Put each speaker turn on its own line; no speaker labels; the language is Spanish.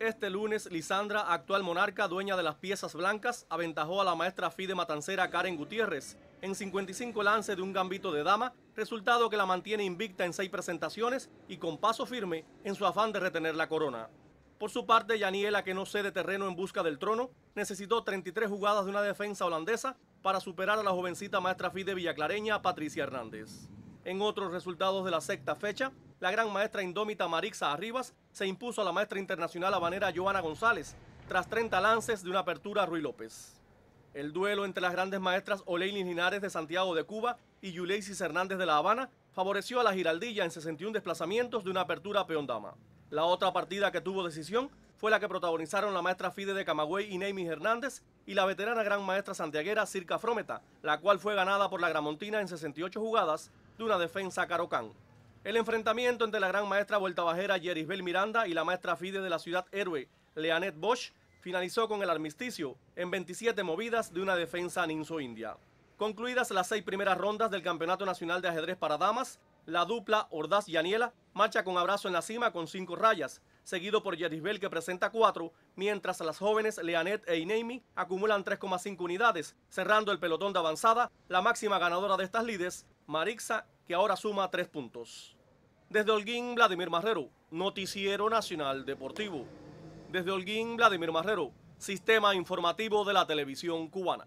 Este lunes, Lisandra, actual monarca, dueña de las piezas blancas, aventajó a la maestra FIDE matancera Karen Gutiérrez en 55 lances de un gambito de dama, resultado que la mantiene invicta en seis presentaciones y con paso firme en su afán de retener la corona. Por su parte, Yaniela, que no cede terreno en busca del trono, necesitó 33 jugadas de una defensa holandesa para superar a la jovencita maestra FIDE villaclareña Patricia Hernández. En otros resultados de la sexta fecha, la gran maestra indómita Marixa Arribas se impuso a la maestra internacional habanera Joana González, tras 30 lances de una apertura a Ruy López. El duelo entre las grandes maestras Oleilin Linares de Santiago de Cuba y Yuleisis Hernández de La Habana favoreció a la Giraldilla en 61 desplazamientos de una apertura a peón-dama. La otra partida que tuvo decisión fue la que protagonizaron la maestra Fide de Camagüey y Neymi Hernández y la veterana gran maestra santiaguera Circa Frometa, la cual fue ganada por la Gramontina en 68 jugadas de una defensa carocán. El enfrentamiento entre la gran maestra vueltabajera Yerisbel Miranda y la maestra FIDE de la ciudad héroe, Leanet Bosch, finalizó con el armisticio en 27 movidas de una defensa ninso india. Concluidas las seis primeras rondas del Campeonato Nacional de Ajedrez para Damas, la dupla Ordaz yaniela marcha con abrazo en la cima con cinco rayas, seguido por Yerisbel que presenta cuatro, mientras las jóvenes Leanet e Ineimi acumulan 3,5 unidades, cerrando el pelotón de avanzada la máxima ganadora de estas lides, Marixa que ahora suma tres puntos. Desde Holguín, Vladimir Marrero, Noticiero Nacional Deportivo. Desde Holguín, Vladimir Marrero, Sistema Informativo de la Televisión Cubana.